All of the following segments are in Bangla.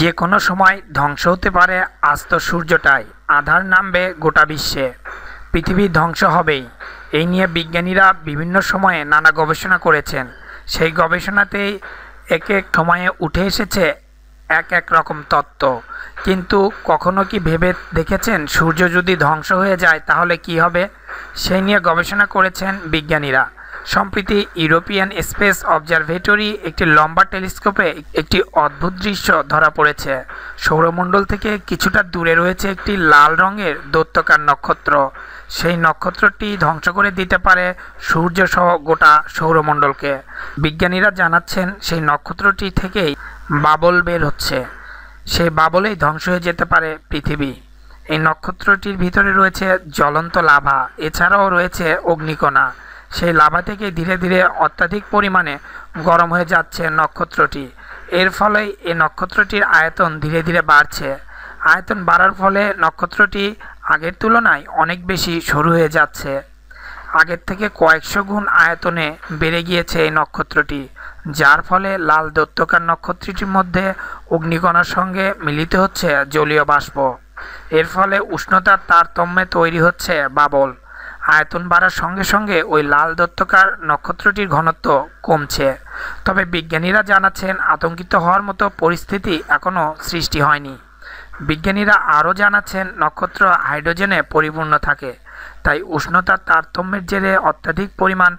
যে কোনো সময় ধ্বংস হতে পারে আস্ত সূর্যটায় আধার নামবে গোটা বিশ্বে পৃথিবী ধ্বংস হবেই এই নিয়ে বিজ্ঞানীরা বিভিন্ন সময়ে নানা গবেষণা করেছেন সেই গবেষণাতেই এক এক সময়ে উঠে এসেছে এক এক রকম তত্ত্ব কিন্তু কখনো কি ভেবে দেখেছেন সূর্য যদি ধ্বংস হয়ে যায় তাহলে কি হবে সেই নিয়ে গবেষণা করেছেন বিজ্ঞানীরা সম্প্রতি ইউরোপিয়ান স্পেস অবজারভেটরি একটি লম্বা টেলিস্কোপে একটি অদ্ভুত দৃশ্য ধরা পড়েছে সৌরমণ্ডল থেকে কিছুটা দূরে রয়েছে একটি লাল রঙের দৈত্যকার নক্ষত্র সেই নক্ষত্রটি ধ্বংস করে দিতে পারে সূর্য সহ গোটা সৌরমণ্ডলকে বিজ্ঞানীরা জানাচ্ছেন সেই নক্ষত্রটি থেকেই বাবল বের হচ্ছে সেই বাবলেই ধ্বংস হয়ে যেতে পারে পৃথিবী এই নক্ষত্রটির ভিতরে রয়েছে জ্বলন্ত লাভা এছাড়াও রয়েছে অগ্নিকণা সেই লাভা থেকে ধীরে ধীরে অত্যাধিক পরিমাণে গরম হয়ে যাচ্ছে নক্ষত্রটি এর ফলে এই নক্ষত্রটির আয়তন ধীরে ধীরে বাড়ছে আয়তন বাড়ার ফলে নক্ষত্রটি আগের তুলনায় অনেক বেশি সরু হয়ে যাচ্ছে আগের থেকে কয়েকশো গুণ আয়তনে বেড়ে গিয়েছে এই নক্ষত্রটি যার ফলে লাল দত্তকার নক্ষত্রটির মধ্যে অগ্নিকণার সঙ্গে মিলিত হচ্ছে জলীয় বাষ্প এর ফলে উষ্ণতার তারতম্যে তৈরি হচ্ছে বাবল আয়তন বাড়ার সঙ্গে সঙ্গে ওই লাল দত্তকার নক্ষত্রটির ঘনত্ব কমছে তবে বিজ্ঞানীরা জানাচ্ছেন আতঙ্কিত হওয়ার মতো পরিস্থিতি এখনও সৃষ্টি হয়নি বিজ্ঞানীরা আরও জানাচ্ছেন নক্ষত্র হাইড্রোজেনে পরিপূর্ণ থাকে তাই উষ্ণতার তারতম্যের জেরে অত্যাধিক পরিমাণ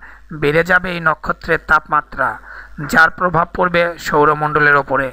বেড়ে যাবে এই নক্ষত্রের তাপমাত্রা যার প্রভাব পড়বে সৌরমণ্ডলের ওপরে